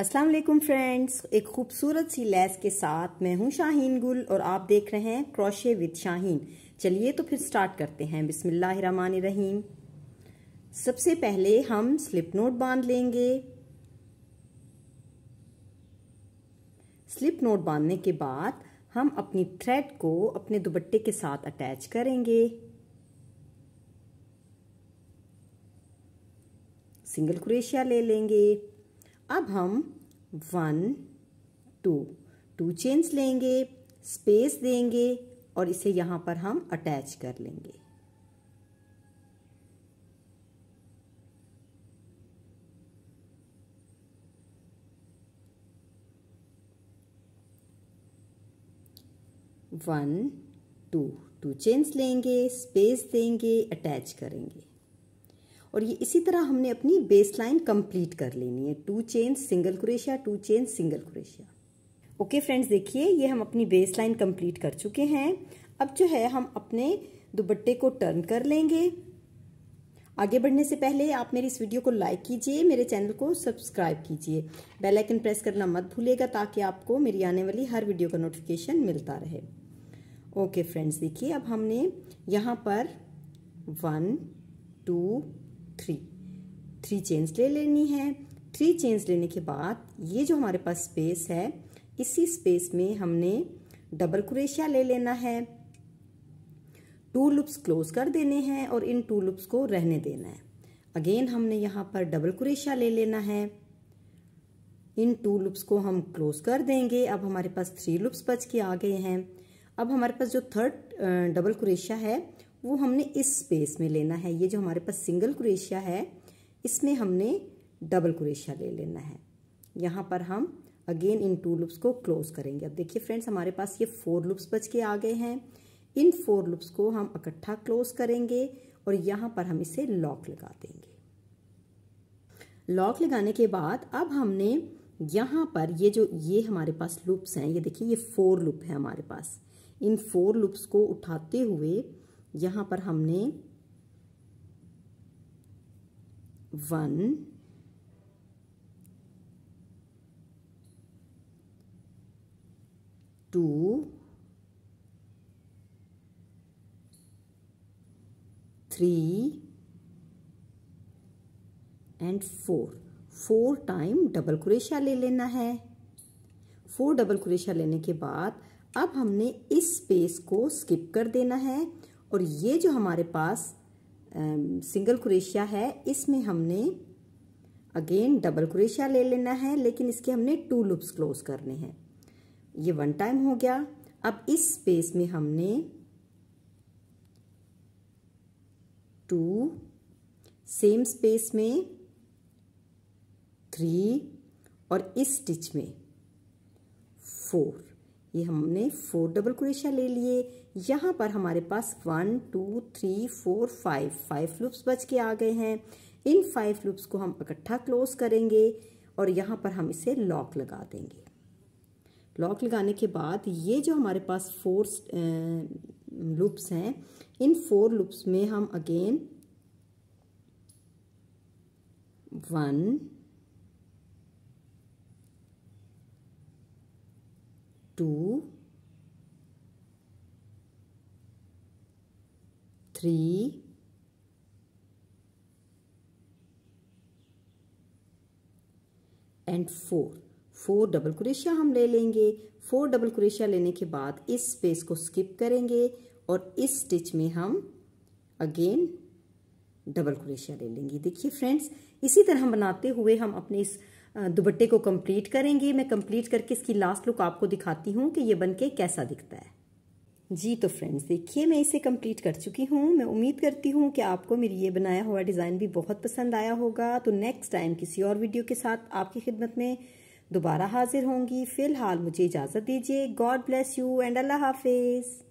अस्सलाम वालेकुम फ्रेंड्स एक खूबसूरत सी लैस के साथ मैं हूं शाहीन गुल और आप देख रहे हैं क्रोशे विद शाहीन चलिए तो फिर स्टार्ट करते हैं रहीम सबसे पहले हम स्लिप नोट बांध लेंगे स्लिप नोट बांधने के बाद हम अपनी थ्रेड को अपने दुपट्टे के साथ अटैच करेंगे सिंगल क्रेशिया ले लेंगे अब हम वन टू टू चेन्स लेंगे स्पेस देंगे और इसे यहाँ पर हम अटैच कर लेंगे वन टू टू चेन्स लेंगे स्पेस देंगे अटैच करेंगे और ये इसी तरह हमने अपनी बेस लाइन कंप्लीट कर लेनी है two chain single crochet two chain single crochet okay friends देखिए ये हम अपनी बेस लाइन कंप्लीट कर चुके हैं अब जो है हम अपने दुपट्टे को टर्न कर लेंगे आगे बढ़ने से पहले आप मेरी इस वीडियो को लाइक कीजिए मेरे चैनल को सब्सक्राइब कीजिए बेल आइकन प्रेस करना मत भूलिएगा ताकि आपको मेरी आने वाली हर वीडियो का नोटिफिकेशन मिलता रहे ओके फ्रेंड्स देखिए अब हमने यहाँ पर one two three three chains ले लेनी है थ्री चेन्स लेने के बाद ये जो हमारे पास स्पेस है इसी स्पेस में हमने डबल क्रेशिया ले लेना है टू लुप्स क्लोज कर देने हैं और इन टू लुप्स को रहने देना है अगेन हमने यहाँ पर डबल क्रेशिया ले लेना है इन टू लुप्स को हम क्लोज कर देंगे अब हमारे पास थ्री लुप्स बच के आ गए हैं अब हमारे पास जो थर्ड डबल क्रेशिया है वो हमने इस स्पेस में लेना है ये जो हमारे पास सिंगल क्रोशिया है इसमें हमने डबल क्रोशिया ले लेना है यहाँ पर हम अगेन इन टू लुप्स को क्लोज करेंगे अब देखिए फ्रेंड्स हमारे पास ये फोर लुप्स बच के आ गए हैं इन फोर लुप्स को हम इकट्ठा क्लोज करेंगे और यहाँ पर हम इसे लॉक लगा देंगे लॉक लगाने के बाद अब हमने यहाँ पर ये जो ये हमारे पास लुप्स हैं ये देखिए ये फोर लुप है हमारे पास इन फोर लुप्स को उठाते हुए यहां पर हमने one two three and four four time double crochet ले लेना है फोर डबल क्रेशिया लेने के बाद अब हमने इस स्पेस को स्किप कर देना है और ये जो हमारे पास सिंगल क्रोशिया है इसमें हमने अगेन डबल क्रोशिया ले लेना है लेकिन इसके हमने टू लूप्स क्लोज करने हैं ये वन टाइम हो गया अब इस स्पेस में हमने टू सेम स्पेस में थ्री और इस स्टिच में फोर ये हमने फोर डबल क्रोशिया ले लिए यहाँ पर हमारे पास one two three four five five loops बच के आ गए हैं इन फाइव लूप्स को हम इकट्ठा क्लोज करेंगे और यहाँ पर हम इसे लॉक लगा देंगे लॉक लगाने के बाद ये जो हमारे पास फोर लूप्स हैं इन फोर लूप्स में हम again one two three and four four double crochet हम ले लेंगे फोर डबल क्रेशिया लेने के बाद इस स्पेस को स्किप करेंगे और इस स्टिच में हम अगेन डबल क्रेशिया ले लेंगे देखिए फ्रेंड्स इसी तरह हम बनाते हुए हम अपने इस दुबट्टे को कंप्लीट करेंगे मैं कंप्लीट करके इसकी लास्ट लुक आपको दिखाती हूँ कि ये बनके कैसा दिखता है जी तो फ्रेंड्स देखिए मैं इसे कंप्लीट कर चुकी हूँ मैं उम्मीद करती हूँ कि आपको मेरी ये बनाया हुआ डिज़ाइन भी बहुत पसंद आया होगा तो नेक्स्ट टाइम किसी और वीडियो के साथ आपकी खिदमत में दोबारा हाजिर होंगी फ़िलहाल मुझे इजाज़त दीजिए गॉड ब्लेस यू एंड अल्लाह हाफिज़